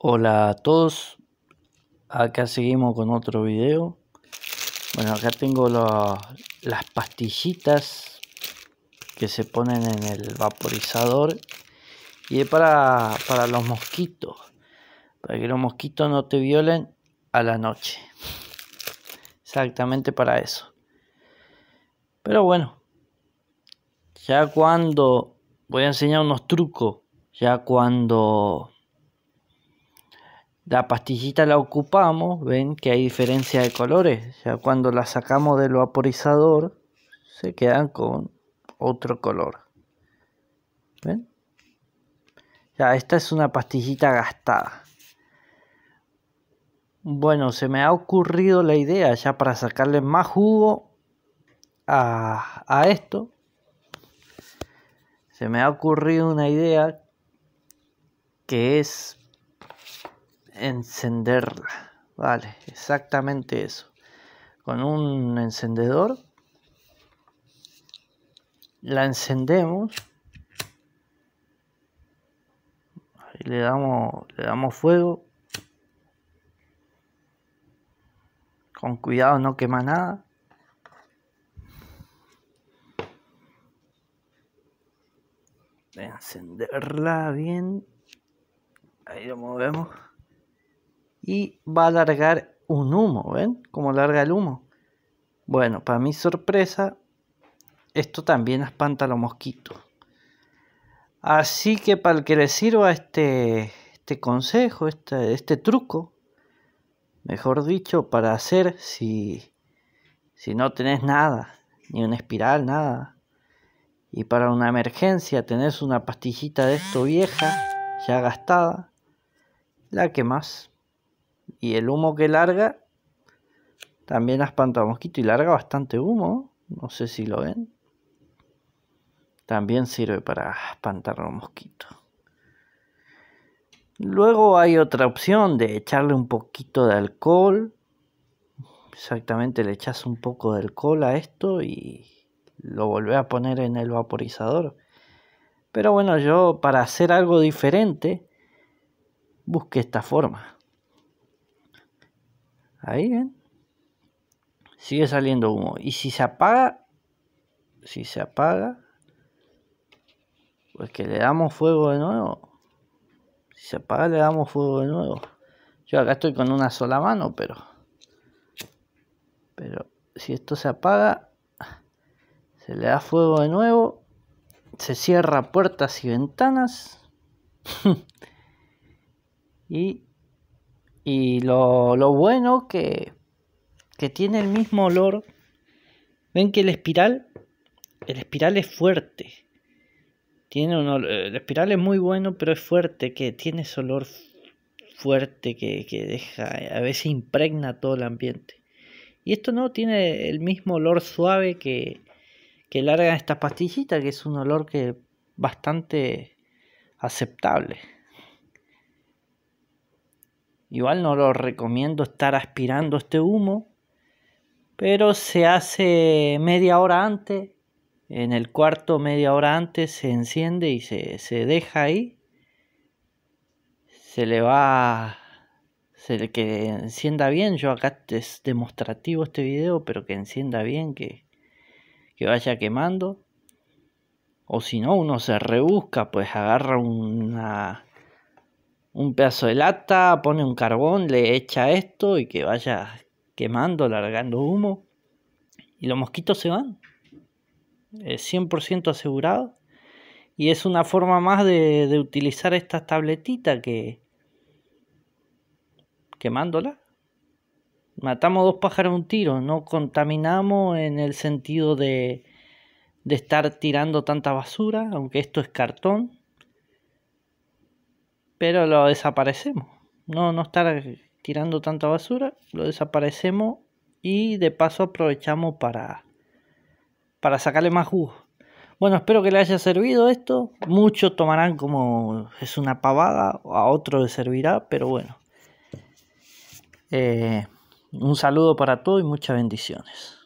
Hola a todos, acá seguimos con otro video. Bueno, acá tengo las pastillitas que se ponen en el vaporizador y es para, para los mosquitos, para que los mosquitos no te violen a la noche. Exactamente para eso. Pero bueno, ya cuando voy a enseñar unos trucos, ya cuando la pastillita la ocupamos, ven que hay diferencia de colores. Ya cuando la sacamos del vaporizador, se quedan con otro color. ¿Ven? Ya, esta es una pastillita gastada. Bueno, se me ha ocurrido la idea ya para sacarle más jugo a, a esto. Se me ha ocurrido una idea que es encenderla. Vale, exactamente eso. Con un encendedor la encendemos y le damos le damos fuego. Con cuidado no quema nada. Encenderla bien. Ahí lo movemos y va a largar un humo, ¿ven? Como larga el humo. Bueno, para mi sorpresa, esto también espanta a los mosquitos. Así que para el que le sirva este, este consejo, este, este truco, mejor dicho, para hacer si, si no tenés nada, ni una espiral, nada, y para una emergencia tenés una pastillita de esto vieja, ya gastada, la que más y el humo que larga también espanta mosquito y larga bastante humo. No sé si lo ven. También sirve para espantar los mosquitos. Luego hay otra opción de echarle un poquito de alcohol. Exactamente, le echas un poco de alcohol a esto y lo volvé a poner en el vaporizador. Pero bueno, yo para hacer algo diferente, busqué esta forma. Ahí ven. ¿eh? Sigue saliendo humo. Y si se apaga, si se apaga, pues que le damos fuego de nuevo. Si se apaga, le damos fuego de nuevo. Yo acá estoy con una sola mano, pero... Pero si esto se apaga, se le da fuego de nuevo. Se cierra puertas y ventanas. y y lo, bueno que, que tiene el mismo olor. Ven que el espiral, el espiral es fuerte. Tiene eh, el espiral es muy bueno, pero es fuerte, que tiene ese olor fuerte que, deja, a veces impregna todo el ambiente. Y esto no tiene el mismo olor suave que, que largan estas pastillitas, que es un olor que bastante aceptable. Igual no lo recomiendo estar aspirando este humo, pero se hace media hora antes, en el cuarto media hora antes se enciende y se, se deja ahí. Se le va le que encienda bien. Yo acá es demostrativo este video, pero que encienda bien, que, que vaya quemando. O si no, uno se rebusca, pues agarra una, un pedazo de lata, pone un carbón, le echa esto y que vaya quemando, largando humo. Y los mosquitos se van. Es 100% asegurado. Y es una forma más de, de utilizar estas tabletita que... quemándola. Matamos dos pájaros un tiro, no contaminamos en el sentido de, de estar tirando tanta basura, aunque esto es cartón, pero lo desaparecemos. No, no estar tirando tanta basura, lo desaparecemos y de paso aprovechamos para, para sacarle más jugo. Bueno, espero que le haya servido esto. Muchos tomarán como es una pavada, a otro le servirá, pero bueno. Eh, un saludo para todos y muchas bendiciones.